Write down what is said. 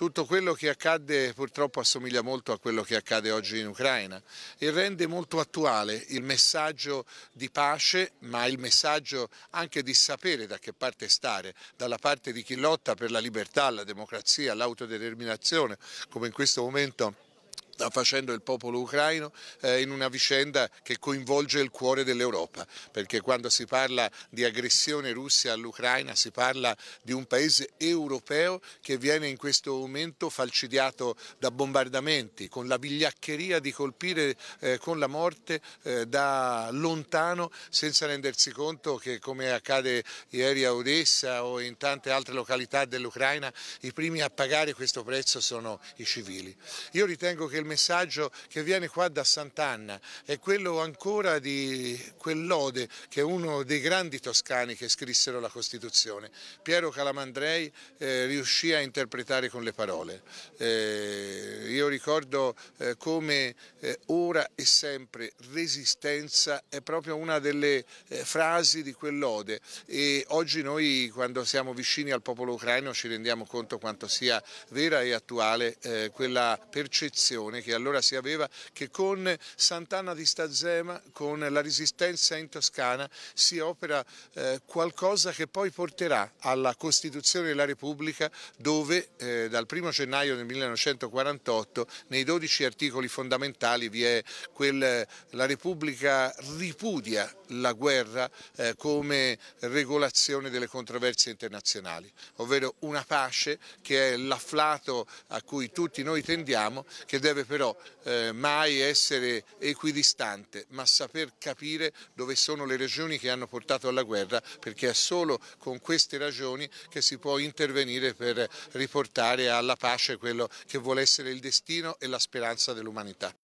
tutto quello che accadde purtroppo assomiglia molto a quello che accade oggi in Ucraina e rende molto attuale il messaggio di pace ma il messaggio anche di sapere da che parte stare, dalla parte di chi lotta per la libertà, la democrazia, l'autodeterminazione come in questo momento sta facendo il popolo ucraino eh, in una vicenda che coinvolge il cuore dell'Europa, perché quando si parla di aggressione russa all'Ucraina si parla di un paese europeo che viene in questo momento falcidiato da bombardamenti, con la vigliaccheria di colpire eh, con la morte eh, da lontano senza rendersi conto che come accade ieri a Odessa o in tante altre località dell'Ucraina i primi a pagare questo prezzo sono i civili. Io ritengo che il messaggio che viene qua da Sant'Anna è quello ancora di quell'ode che è uno dei grandi toscani che scrissero la Costituzione. Piero Calamandrei eh, riuscì a interpretare con le parole. Eh, io ricordo eh, come eh, ora e sempre resistenza è proprio una delle eh, frasi di quell'ode e oggi noi quando siamo vicini al popolo ucraino ci rendiamo conto quanto sia vera e attuale eh, quella percezione relazione che allora si aveva che con Sant'Anna di Stazzema, con la resistenza in Toscana si opera eh, qualcosa che poi porterà alla Costituzione della Repubblica dove eh, dal 1 gennaio del 1948 nei 12 articoli fondamentali vi è quel la Repubblica ripudia la guerra eh, come regolazione delle controversie internazionali, ovvero una pace che è l'afflato a cui tutti noi tendiamo che deve però eh, mai essere equidistante, ma saper capire dove sono le ragioni che hanno portato alla guerra, perché è solo con queste ragioni che si può intervenire per riportare alla pace quello che vuole essere il destino e la speranza dell'umanità.